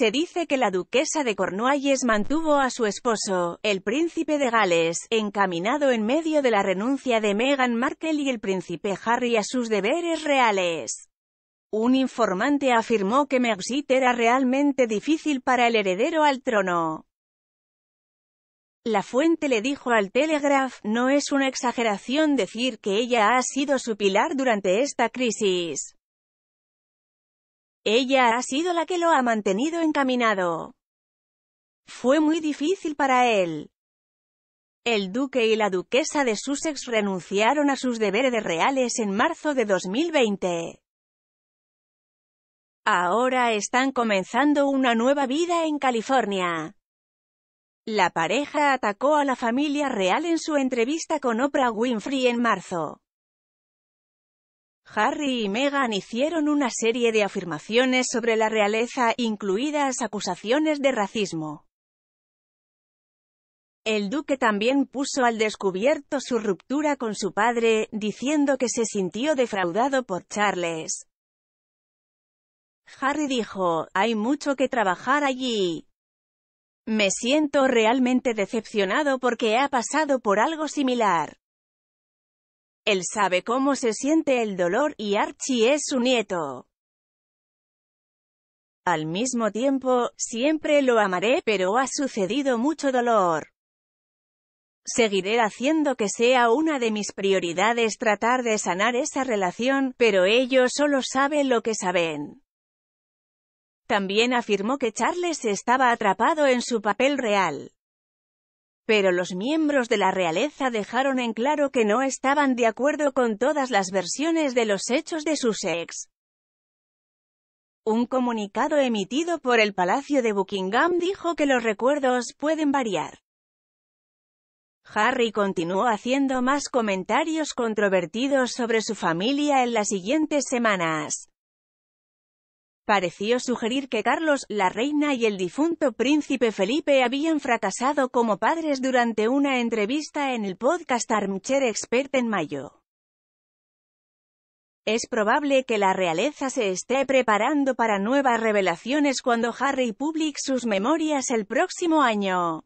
Se dice que la duquesa de Cornualles mantuvo a su esposo, el príncipe de Gales, encaminado en medio de la renuncia de Meghan Markle y el príncipe Harry a sus deberes reales. Un informante afirmó que Megxit era realmente difícil para el heredero al trono. La fuente le dijo al Telegraph, no es una exageración decir que ella ha sido su pilar durante esta crisis. Ella ha sido la que lo ha mantenido encaminado. Fue muy difícil para él. El duque y la duquesa de Sussex renunciaron a sus deberes reales en marzo de 2020. Ahora están comenzando una nueva vida en California. La pareja atacó a la familia real en su entrevista con Oprah Winfrey en marzo. Harry y Meghan hicieron una serie de afirmaciones sobre la realeza, incluidas acusaciones de racismo. El duque también puso al descubierto su ruptura con su padre, diciendo que se sintió defraudado por Charles. Harry dijo, hay mucho que trabajar allí. Me siento realmente decepcionado porque ha pasado por algo similar. Él sabe cómo se siente el dolor, y Archie es su nieto. Al mismo tiempo, siempre lo amaré, pero ha sucedido mucho dolor. Seguiré haciendo que sea una de mis prioridades tratar de sanar esa relación, pero ellos solo saben lo que saben. También afirmó que Charles estaba atrapado en su papel real. Pero los miembros de la realeza dejaron en claro que no estaban de acuerdo con todas las versiones de los hechos de ex. Un comunicado emitido por el Palacio de Buckingham dijo que los recuerdos pueden variar. Harry continuó haciendo más comentarios controvertidos sobre su familia en las siguientes semanas. Pareció sugerir que Carlos, la reina y el difunto príncipe Felipe habían fracasado como padres durante una entrevista en el podcast Armchair Expert en mayo. Es probable que la realeza se esté preparando para nuevas revelaciones cuando Harry publique sus memorias el próximo año.